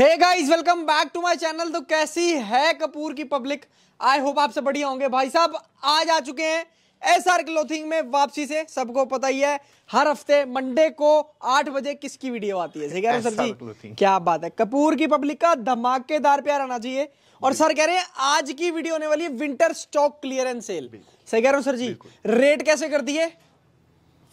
Hey guys welcome back to my channel तो कैसी है कपूर की पब्लिक आई होप आप सब बढ़िया होंगे भाई साहब आज आ चुके हैं एस आर क्लोथिंग में वापसी से सबको पता ही है हर हफ्ते मंडे को आठ बजे किसकी वीडियो आती है सही सर जी क्या बात है कपूर की पब्लिक का धमाकेदार प्यार आना चाहिए और सर कह रहे हैं आज की वीडियो होने वाली है विंटर स्टॉक क्लियरेंस सेल सही कह रहे हो सर जी रेट कैसे कर दिए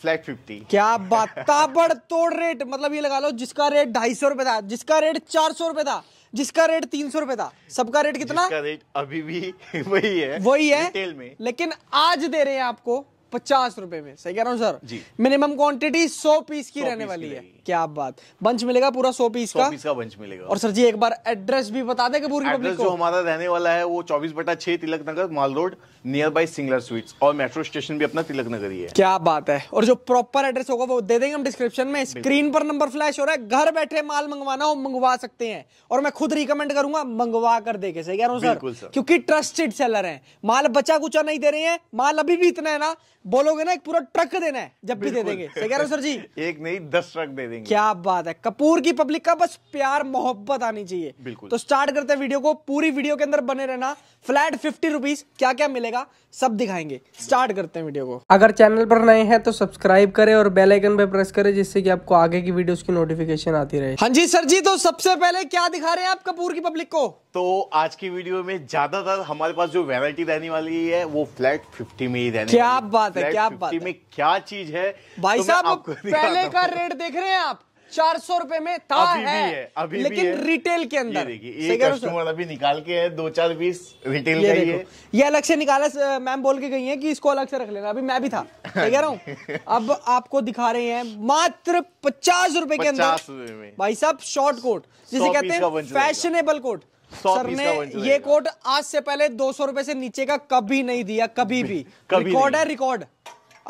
फ्लैट फिफ्टी क्या बात तोड़ रेट मतलब ये लगा लो जिसका रेट ढाई सौ रुपए था जिसका रेट चार सौ रुपए था जिसका रेट तीन सौ रुपए था सबका रेट कितना जिसका रेट अभी भी वही है वही है डिटेल में लेकिन आज दे रहे हैं आपको पचास रुपए में सही कह रहा हूँ सर जी मिनिमम क्वांटिटी सौ पीस की रहने वाली है क्या बात बंच मिलेगा पूरा सौ पीस का पीस का बंच मिलेगा और सर जी एक बार एड्रेस भी बता दे कपूर एड्रेस जो हमारा रहने वाला है वो चौबीस बटा छह Tilak Nagar mall road near बाई सिंगलर स्वीट और मेट्रो स्टेशन भी अपना तिलक नगर ही है क्या बात है और जो प्रॉपर एड्रेस होगा वो दे देंगे हम डिस्क्रिप्शन में स्क्रीन पर नंबर फ्लैश हो रहा है घर बैठे माल मंगवाना हो मंगवा सकते हैं और मैं खुद रिकमेंड करूंगा मंगवा कर देखे सही कह रहा हूँ सर क्योंकि ट्रस्टेड सेलर है माल बचा कुचा नहीं दे रहे हैं माल अभी भी इतना है ना बोलोगे ना एक पूरा ट्रक देना है जब भी दे देंगे सही कह रहा हूँ सर जी एक नहीं दस ट्रक दे देंगे करेंगे क्या बात है कपूर की पब्लिक का बस प्यार मोहब्बत आनी चाहिए बिल्कुल तो स्टार्ट करते हैं वीडियो को पूरी वीडियो के अंदर बने रहना फ्लैट फिफ्टी रुपीज क्या क्या मिलेगा सब दिखाएंगे स्टार्ट करते हैं वीडियो को अगर चैनल पर नए हैं तो सब्सक्राइब करें और बेल आइकन पर प्रेस करें जिससे कि आपको आगे की वीडियोस की नोटिफिकेशन आती रहे हाँ जी सर जी तो सबसे पहले क्या दिखा रहे हैं आप कपूर की पब्लिक को तो आज की वीडियो में ज्यादातर हमारे पास जो वेराइटी रहने वाली है वो फ्लैट फिफ्टी में ही रहने क्या बात है क्या बात में क्या चीज है भाई तो साहब पहले का रेट देख रहे हैं चार सौ रुपए में था अभी है, भी है अभी लेकिन भी है। रिटेल के अंदर ये कस्टमर अभी निकाल के है दो चार बीस रिटेल ये का ये ये अलग से निकाला मैम बोल के गई है कि इसको अलग से रख लेना अभी मैं भी था कह रहा हूँ अब आपको दिखा रहे हैं मात्र पचास रुपए के अंदर भाई साहब शॉर्ट कोट जिसे कहते हैं फैशनेबल कोट सर ने ये कोट आज से पहले दो सौ रुपए से नीचे का कभी नहीं दिया कभी भी रिकॉर्ड है रिकॉर्ड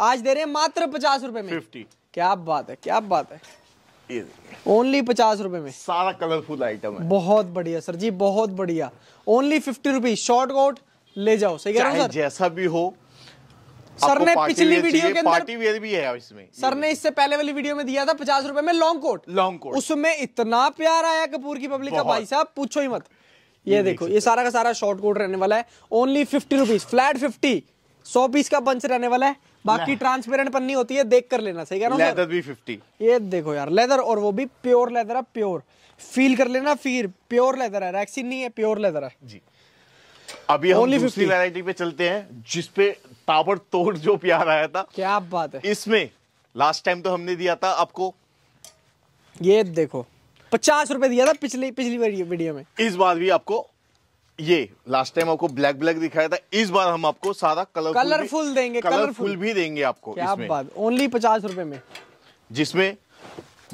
आज दे रहे हैं मात्र पचास रुपए में क्या बात है क्या बात है ओनली पचास रुपए में सारा कलरफुल आइटम है बहुत बढ़िया सर जी बहुत बढ़िया only fifty rupees short coat ले जाओ सही कह रहा हूँ जैसा भी हो सर ने पिछली वीडियो के अंदर पार्टी वेयर भी है इसमें सर ने इससे पहले वाली वीडियो में दिया था पचास रुपए में लॉन्ग कोट लॉन्ग कोट उसमें इतना प्यार आया कपूर की पब्लिक का भाई साहब पूछो ही मत ये देखो ये सारा का सारा शॉर्ट कोट रहने वाला है only fifty rupees flat fifty सौ पीस का बंच रहने वाला है बाकी ट्रांसपेरेंट पन्नी होती है देख कर लेना सही कह रहा हूँ भी फिफ्टी ये देखो यार लेदर और वो भी प्योर लेदर है प्योर फील कर लेना फिर प्योर लेदर है रैक्सिन नहीं है प्योर लेदर है जी अभी हम ओनली फिफ्टी वेराइटी पे चलते हैं जिसपे ताबड़ तोड़ जो प्यार आया था क्या बात है इसमें लास्ट टाइम तो हमने दिया था आपको ये देखो पचास रुपए दिया था पिछली पिछली वीडियो में इस बार भी आपको ये लास्ट टाइम आपको ब्लैक ब्लैक दिखाया था इस बार हम आपको सारा कलर कलरफुल देंगे कलरफुल भी देंगे आपको क्या बात ओनली पचास रुपए में जिसमें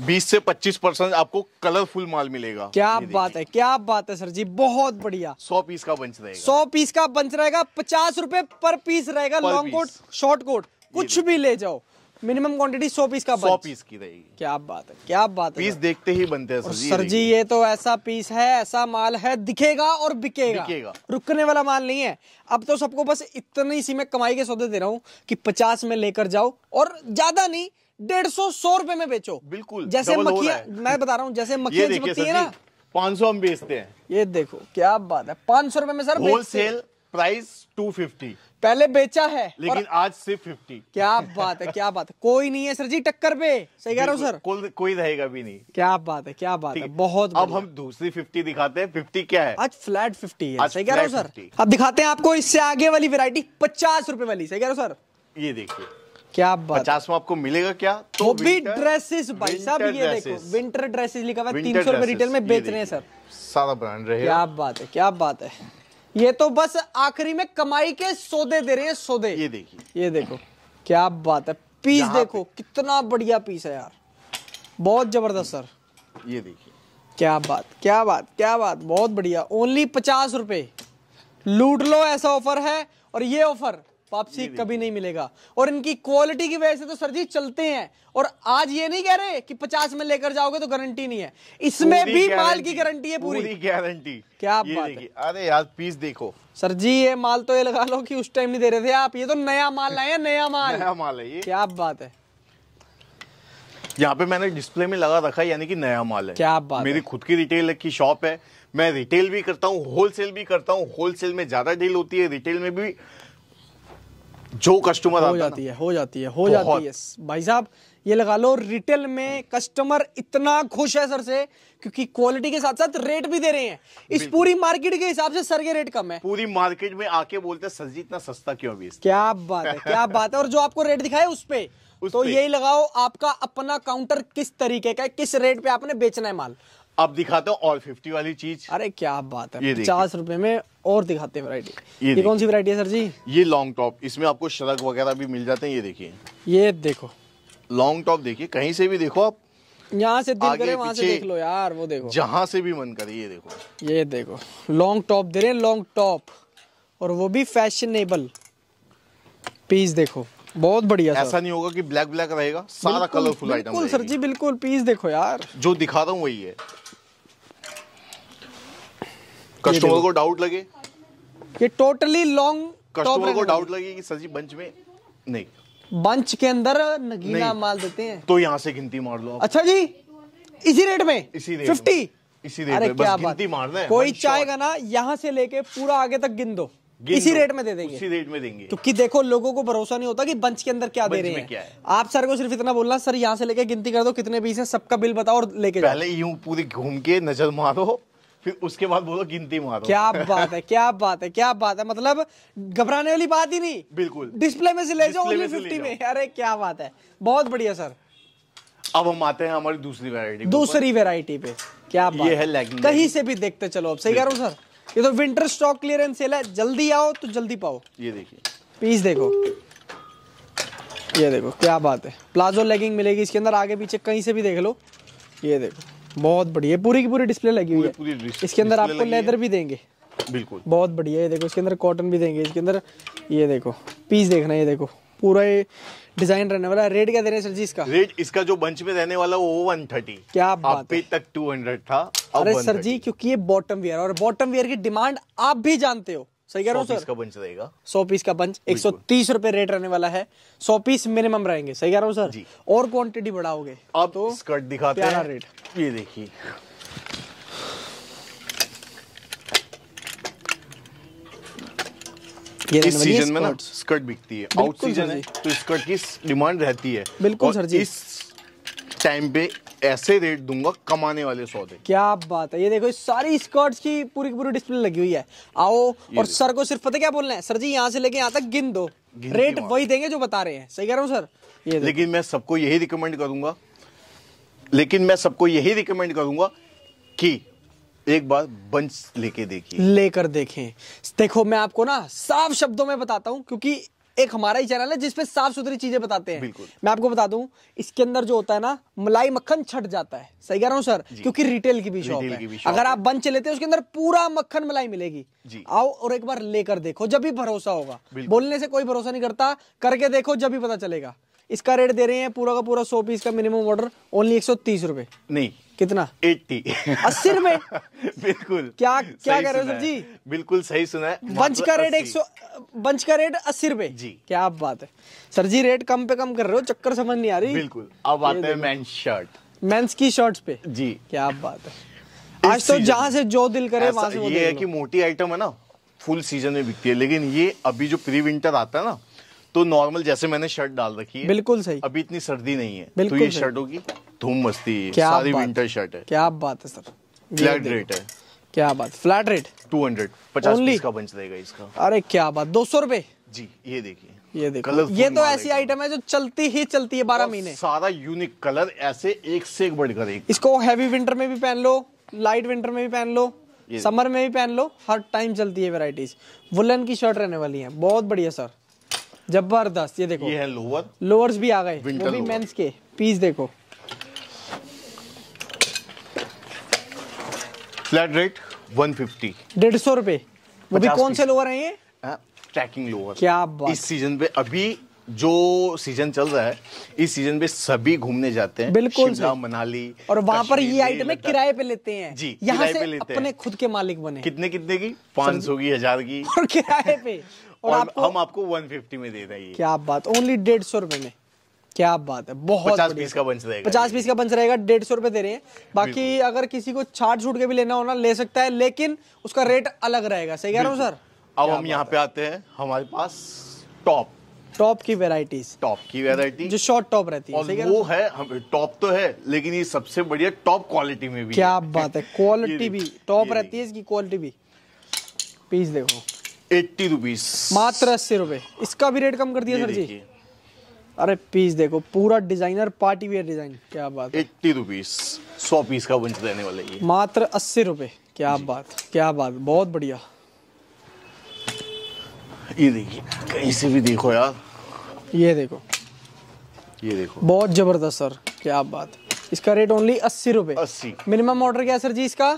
20 से 25 परसेंट आपको कलरफुल माल मिलेगा क्या बात है क्या बात है सर जी बहुत बढ़िया सौ पीस का बंच रहेगा सौ पीस का बंच रहेगा पचास रुपए पर पीस रहेगा लॉन्ग कोट शॉर्ट कोट कुछ भी ले जाओ मिनिमम क्वांटिटी सौ पीस का सौ पीस की रहेगी क्या बात है क्या बात है पीस देखते ही बनते हैं सर जी ये तो ऐसा पीस है ऐसा माल है दिखेगा और बिकेगा बिकेगा रुकने वाला माल नहीं है अब तो सबको बस इतनी सी मैं कमाई के सौदे दे रहा हूँ कि पचास में लेकर जाओ और ज्यादा नहीं डेढ़ सौ सौ रुपए में बेचो बिल्कुल जैसे मक्खिया मैं बता रहा हूँ जैसे मखिया चिपकती है ना पाँच सौ हम बेचते हैं ये देखो क्या बात है पाँच सौ रुपए में सर होलसेल प्राइस 250 पहले बेचा है लेकिन आज सिर्फ 50 क्या बात है क्या बात है कोई नहीं है सर जी टक्कर पे सही कह रहा हूँ सर कोई कोई रहेगा भी नहीं क्या बात है क्या बात है बहुत अब हम दूसरी 50 दिखाते हैं 50 क्या है आज फ्लैट 50 है सही कह रहा हूँ सर अब दिखाते हैं आपको इससे आगे वाली वेरायटी पचास रूपए वाली सही कह रहा हूँ सर ये देखिए क्या बात पचास में आपको मिलेगा क्या तो, भी ड्रेसेस भाई साहब ये देखो विंटर ड्रेसेस लिखा हुआ है तीन सौ रुपए रिटेल में बेच रहे हैं सर सारा ब्रांड रहे क्या बात है क्या बात है ये तो बस आखिरी में कमाई के सौदे दे रहे हैं सौदे ये देखिए ये देखो क्या बात है पीस देखो कितना बढ़िया पीस है यार बहुत जबरदस्त सर ये देखिए क्या बात क्या बात क्या बात बहुत बढ़िया ओनली पचास रुपए लूट लो ऐसा ऑफर है और ये ऑफर वापसी कभी नहीं मिलेगा और इनकी क्वालिटी की वजह से तो सर जी चलते हैं और आज ये नहीं कह रहे कि पचास में लेकर जाओगे तो गारंटी नहीं है इसमें भी माल की गारंटी है पूरी गारंटी क्या आप बात है? अरे यार पीस देखो सर जी ये माल तो ये लगा लो कि उस टाइम नहीं दे रहे थे आप ये तो नया माल लाए नया माल नया माल है ये क्या बात है यहाँ पे मैंने डिस्प्ले में लगा रखा है यानी कि नया माल है क्या बात मेरी खुद की रिटेल की शॉप है मैं रिटेल भी करता हूँ होलसेल भी करता हूँ होलसेल में ज्यादा डील होती है रिटेल में भी जो कस्टमर हो जाती है हो जाती है हो तो जाती है भाई साहब ये लगा लो रिटेल में कस्टमर इतना खुश है सर से क्योंकि क्वालिटी के साथ साथ रेट भी दे रहे हैं इस पूरी मार्केट के हिसाब से सर के रेट कम है पूरी मार्केट में आके बोलते हैं सर जी इतना सस्ता क्यों अभी क्या बात है क्या बात है और जो आपको रेट दिखाए उस पे तो यही लगाओ आपका अपना काउंटर किस तरीके का है किस रेट पे आपने बेचना है माल अब दिखाते हूँ और फिफ्टी वाली चीज अरे क्या बात है पचास रुपए में और दिखाते हैं वैरायटी ये, ये कौन सी वैरायटी है सर जी ये लॉन्ग टॉप इसमें आपको शरक वगैरह भी मिल जाते हैं ये देखिए ये देखो लॉन्ग टॉप देखिए कहीं से भी देखो आप यहाँ से दिल करे वहाँ से देख लो यार वो देखो जहाँ से भी मन करे ये देखो ये देखो लॉन्ग टॉप दे रहे लॉन्ग टॉप और वो भी फैशनेबल पीस देखो बहुत बढ़िया ऐसा नहीं होगा कि ब्लैक ब्लैक रहेगा सारा कलरफुल आइटम बिल्कुल सर जी बिल्कुल पीस देखो यार जो दिखा रहा हूँ वही है कस्टमर को डाउट लगे ये टोटली लॉन्ग कस्टमर को डाउट लगे कि सर जी बंच में नहीं बंच के अंदर नगीना माल देते हैं तो यहाँ से गिनती मार लो अच्छा जी इसी रेट में इसी रेट फिफ्टी इसी रेट में बस गिनती मार है कोई चाहेगा ना यहाँ से लेके पूरा आगे तक गिन दो इसी रेट में दे देंगे इसी रेट में देंगे क्योंकि तो देखो लोगों को भरोसा नहीं होता कि बंच के अंदर क्या दे रहे हैं आप सर को सिर्फ इतना बोलना सर यहाँ से लेके गिनती कर दो कितने पीस है सबका बिल बताओ और लेके पहले यूं पूरी घूम के नजर मारो फिर उसके बाद बोलो गिनती मारो क्या बात है क्या बात है क्या बात है मतलब घबराने वाली बात ही नहीं बिल्कुल डिस्प्ले में से ले जाओ ओनली फिफ्टी में अरे क्या बात है बहुत बढ़िया सर अब हम आते हैं हमारी दूसरी वेरायटी दूसरी वैरायटी पे क्या बात ये है कहीं से भी देखते चलो अब सही कह रहा हूँ सर ये तो विंटर स्टॉक क्लियरेंस सेल है जल्दी आओ तो जल्दी पाओ ये देखिए पीस देखो ये देखो क्या बात है प्लाजो लेगिंग मिलेगी इसके अंदर आगे पीछे कहीं से भी देख लो ये देखो बहुत बढ़िया पूरी की पूरी डिस्प्ले लगी हुई है इसके अंदर आपको लेदर भी देंगे बिल्कुल बहुत बढ़िया ये देखो इसके अंदर कॉटन भी देंगे इसके अंदर ये देखो पीस देखना ये देखो पूरा ये डिजाइन रहने वाला रेट क्या दे रहे हैं सर जी इसका रेट इसका जो बंच में रहने वाला वो वन थर्टी क्या अभी तक टू हंड्रेड था अब अरे सर जी क्योंकि ये बॉटम वेयर और बॉटम वेयर की डिमांड आप भी जानते हो सही कह रहा हूँ सर का बंच रहेगा सौ पीस का बंच एक सौ तीस रूपए रेट रहने वाला है सौ पीस मिनिमम रहेंगे सही कह रहा हूँ सर जी और क्वांटिटी बढ़ाओगे आप तो स्कर्ट दिखाते हैं रेट ये देखिए इस सीजन में ना स्कर्ट बिकती है आउट सीजन है तो स्कर्ट की डिमांड रहती है बिल्कुल सर जी इस टाइम पे ऐसे रेट दूंगा कमाने वाले सौदे क्या बात है ये देखो सारी स्कर्ट्स की पूरी की पूरी डिस्प्ले लगी हुई है आओ और सर को सिर्फ पता क्या बोलना है सर जी यहाँ से लेके यहाँ तक गिन दो रेट वही देंगे जो बता रहे हैं सही कह रहा हूँ सर ये लेकिन मैं सबको यही रिकमेंड करूंगा लेकिन मैं सबको यही रिकमेंड करूंगा कि एक बार बंच लेके देखिए लेकर देखें देखो मैं आपको ना साफ शब्दों में बताता हूँ क्योंकि एक हमारा ही चैनल है जिसपे साफ सुथरी चीजें बताते हैं मैं आपको बता दूं इसके अंदर जो होता है ना मलाई मक्खन छट जाता है सही कह रहा हूं सर क्योंकि रिटेल की भी शॉप है भी अगर आप बंच लेते हैं उसके अंदर पूरा मक्खन मलाई मिलेगी जी। आओ और एक बार लेकर देखो जब भी भरोसा होगा बोलने से कोई भरोसा नहीं करता करके देखो जब भी पता चलेगा इसका रेट दे रहे हैं पूरा का पूरा सौ पीस का मिनिमम ऑर्डर ओनली एक सौ तीस रुपए नहीं कितना 80 अस्सी रुपए बिल्कुल क्या क्या कह रहे हो जी बिल्कुल सही सुना है बंच मतलब का रेट एक सौ बंच का रेट अस्सी रुपए जी क्या बात है सर जी रेट कम पे कम कर रहे हो चक्कर समझ नहीं आ रही बिल्कुल अब आते हैं मेंस शर्ट मेंस की शर्ट्स पे जी क्या बात है आज तो जहाँ से जो दिल करे वहां से ये है कि मोटी आइटम है ना फुल सीजन में बिकती है लेकिन ये अभी जो प्री विंटर आता है ना तो नॉर्मल जैसे मैंने शर्ट डाल रखी है बिल्कुल सही अभी इतनी सर्दी नहीं है तो ये शर्ट होगी धूम मस्ती क्या सारी विंटर शर्ट है क्या बात है सर फ्लैट रेट है क्या बात फ्लैट रेट टू हंड्रेड पचास Only? का बंच रहेगा इसका अरे क्या बात दो सौ रूपए जी ये देखिए ये देखो ये तो ऐसी आइटम है जो चलती ही चलती है बारह महीने सारा यूनिक कलर ऐसे एक से एक बढ़कर एक इसको हैवी विंटर में भी पहन लो लाइट विंटर में भी पहन लो समर में भी पहन लो हर टाइम चलती है वेराइटीज वुलन की शर्ट रहने वाली है बहुत बढ़िया सर जबरदस्त ये देखो ये है लोअर लोअर्स भी आ गए वो भी मेंस के पीस देखो फ्लैट रेट 150 डेढ़ सौ रुपए अभी कौन से लोअर हैं ये ट्रैकिंग लोअर क्या बात इस सीजन पे अभी जो सीजन चल रहा है इस सीजन पे सभी घूमने जाते हैं बिल्कुल मनाली और वहाँ पर ये e है किराए पे लेते हैं जी यहाँ से पे लेते अपने हैं। खुद के मालिक बने कितने कितने की पाँच सौ की हजार की और किराए पे और, और आपको, हम आपको 150 में दे रहे हैं क्या बात ओनली डेढ़ सौ रुपए में क्या बात है बहुत पचास पीस का बंच रहेगा पचास पीस का बंच रहेगा डेढ़ सौ रुपए दे रहे हैं बाकी अगर किसी को छाट छूट के भी लेना हो ना ले सकता है लेकिन उसका रेट अलग रहेगा सही कह रहा हूँ सर अब हम यहाँ पे आते हैं हमारे पास टॉप टॉप की वेराइटीज टॉप की वेराइटी जो शॉर्ट टॉप रहती है वो है टॉप तो है लेकिन ये सबसे बढ़िया टॉप क्वालिटी में भी क्या बात है क्वालिटी भी टॉप रहती है इसकी क्वालिटी भी पीस देखो एट्टी रुपीज मात्र अस्सी रुपए इसका भी रेट कम कर दिया सर जी अरे पीस देखो पूरा डिजाइनर पार्टी वेयर डिजाइन क्या बात एट्टी रुपीज सौ पीस का बंच देने वाले ये मात्र अस्सी रुपए क्या बात क्या बात बहुत बढ़िया ये देखिए कहीं से भी देखो यार ये देखो ये देखो बहुत जबरदस्त सर क्या बात इसका रेट ओनली अस्सी रुपए अस्सी मिनिमम ऑर्डर क्या सर जी इसका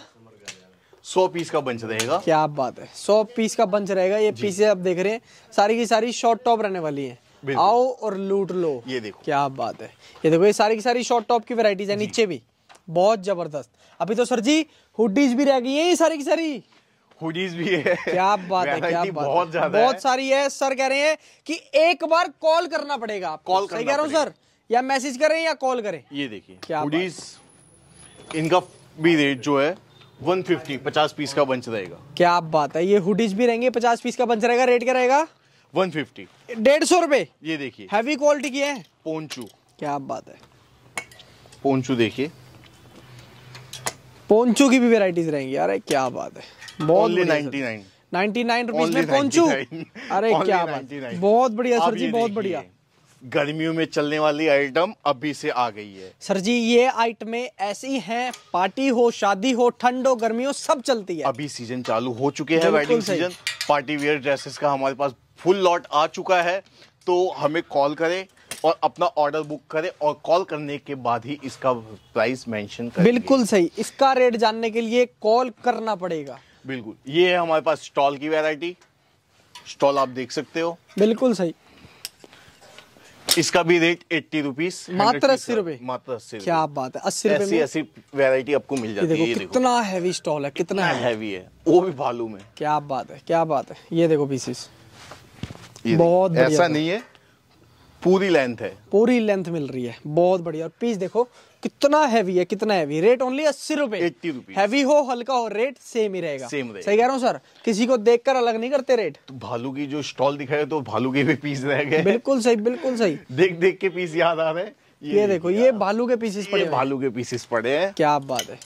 सौ पीस का बंच रहेगा क्या बात है सौ पीस का बंच रहेगा ये पीस आप देख रहे हैं सारी की सारी शॉर्ट टॉप रहने वाली है आओ और लूट लो ये देखो क्या बात है ये देखो ये सारी की सारी शॉर्ट टॉप की वेराइटीज है नीचे भी बहुत जबरदस्त अभी तो सर जी हुडीज भी रह गई है ये सारी की सारी हुडीज भी है क्या बात है क्या बात बहुत है बहुत सारी है सर कह रहे हैं कि एक बार कॉल करना पड़ेगा कॉल कह रहा हूँ सर या मैसेज करें या कॉल करें ये देखिए क्या हुडीज इनका भी रेट जो है 150 50 पीस का बंच रहेगा क्या बात है ये हुडीज भी रहेंगे 50 पीस का बंच रहेगा रेट क्या रहेगा वन फिफ्टी डेढ़ सौ रुपए ये देखिए हैवी क्वालिटी की है पोंचू क्या बात है पोंचू देखिए पोंचू की भी वेराइटीज रहेंगी अरे क्या बात है बहुत नाइन नाइनटी नाइन रुपीज में पोंचू अरे क्या बात बहुत बढ़िया सर जी बहुत बढ़िया गर्मियों में चलने वाली आइटम अभी से आ गई है सर जी ये आइटमें ऐसी हैं पार्टी हो शादी हो ठंड हो गर्मी हो सब चलती है अभी सीजन चालू हो चुके हैं wedding season party wear dresses का हमारे पास फुल लॉट आ चुका है तो हमें कॉल करें और अपना ऑर्डर बुक करें और कॉल करने के बाद ही इसका प्राइस मेंशन करें बिल्कुल सही इसका रेट जानने के लिए कॉल करना पड़ेगा बिल्कुल ये है हमारे पास स्टॉल की वैरायटी स्टॉल आप देख सकते हो बिल्कुल सही इसका भी रेट एट्टी रुपीज मात्र अस्सी रुपए मात्र अस्सी क्या बात है अस्सी रुपए ऐसी वैरायटी आपको मिल जाती है कितना हैवी स्टॉल है कितना हैवी है वो भी भालू में क्या बात है क्या बात है ये देखो पीसेस बहुत ऐसा नहीं है पूरी लेंथ है पूरी लेंथ मिल रही है बहुत बढ़िया और पीस देखो कितना हैवी है कितना हैवी रेट ओनली अस्सी रुपए एट्टी रुपए हैवी हो हल्का हो रेट सेम ही रहेगा सेम रहेगा सही कह रहा हूँ सर किसी को देखकर अलग नहीं करते रेट तो भालू की जो स्टॉल दिखाए तो भालू के भी पीस रह गए बिल्कुल सही बिल्कुल सही देख देख के पीस याद आ रहे हैं ये, ये देखो ये भालू के पीसेस पड़े भालू के पीसेस पड़े हैं क्या बात है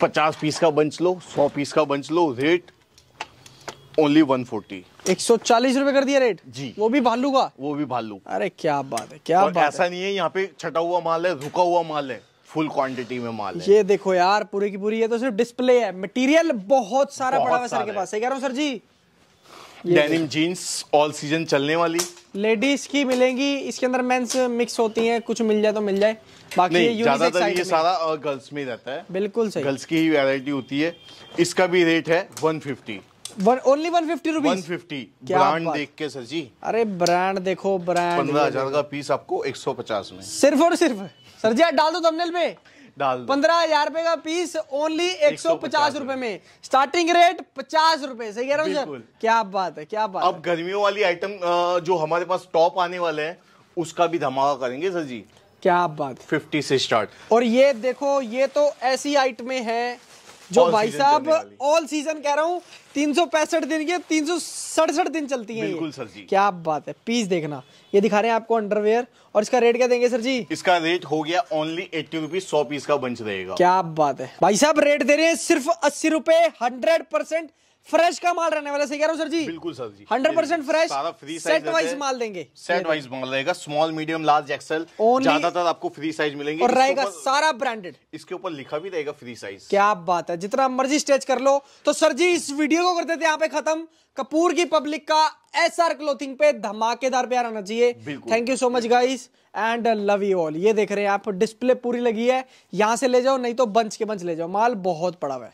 पचास पीस का बंच लो सौ पीस का बंच लो रेट ओनली वन फोर्टी एक सौ चालीस रूपए कर दिया रेट जी वो भी भालू का वो भी भालू अरे क्या बात है क्या बात ऐसा है? नहीं है यहाँ पे छटा हुआ माल है रुका हुआ माल है फुल क्वांटिटी में माल है ये देखो यार पूरी की पूरी ये तो सिर्फ डिस्प्ले है मटेरियल बहुत सारा बहुत पड़ा हुआ सर के पास है कह रहा हूँ sir ji denim jeans all season चलने वाली लेडीज की मिलेंगी इसके अंदर मेंस मिक्स होती हैं कुछ मिल जाए तो मिल जाए बाकी ज्यादातर ये सारा गर्ल्स में रहता है बिल्कुल सही गर्ल्स की ही वैरायटी होती है इसका भी रेट है 150 only one fifty rupees one fifty brand देख के सर जी अरे ब्रांड देखो ब्रांड पंद्रह हजार का पीस आपको एक सौ पचास में सिर्फ और सिर्फ सर जी डाल दो थंबनेल पे डाल पंद्रह हजार रुपए का पीस ओनली एक सौ पचास रूपए में स्टार्टिंग रेट पचास रूपए सही कह रहा हूँ क्या बात है क्या बात अब गर्मियों वाली आइटम जो हमारे पास टॉप आने वाले हैं उसका भी धमाका करेंगे सर जी क्या बात 50 से स्टार्ट और ये देखो ये तो ऐसी आइटमें हैं जो भाई साहब ऑल सीजन कह रहा हूँ तीन सौ पैंसठ दिन के तीन सौ सड़सठ दिन चलती है बिल्कुल सर जी क्या बात है पीस देखना ये दिखा रहे हैं आपको अंडरवेयर और इसका रेट क्या देंगे सर जी इसका रेट हो गया ओनली एट्टी रुपीज सौ पीस का बंच रहेगा क्या बात है भाई साहब रेट दे रहे हैं सिर्फ अस्सी रुपए हंड्रेड परसेंट फ्रेश का माल रहने वाला सही कह रहा हूँ सर जी बिल्कुल sir ji hundred percent fresh free set wise माल देंगे सेट वाइज माल रहेगा स्मॉल मीडियम लार्ज एक्सेल ज्यादातर आपको फ्री साइज मिलेंगे और रहेगा सारा ब्रांडेड इसके ऊपर लिखा भी रहेगा फ्री साइज क्या बात है जितना मर्जी स्टेच कर लो तो सर जी इस वीडियो को करते थे यहाँ पे खत्म कपूर की पब्लिक का एस आर क्लोथिंग पे धमाकेदार प्यार आना चाहिए thank you so much guys and love you all ये देख रहे हैं आप डिस्प्ले पूरी लगी है यहां से ले जाओ नहीं तो बंच के बंच ले जाओ माल बहुत पड़ा हुआ है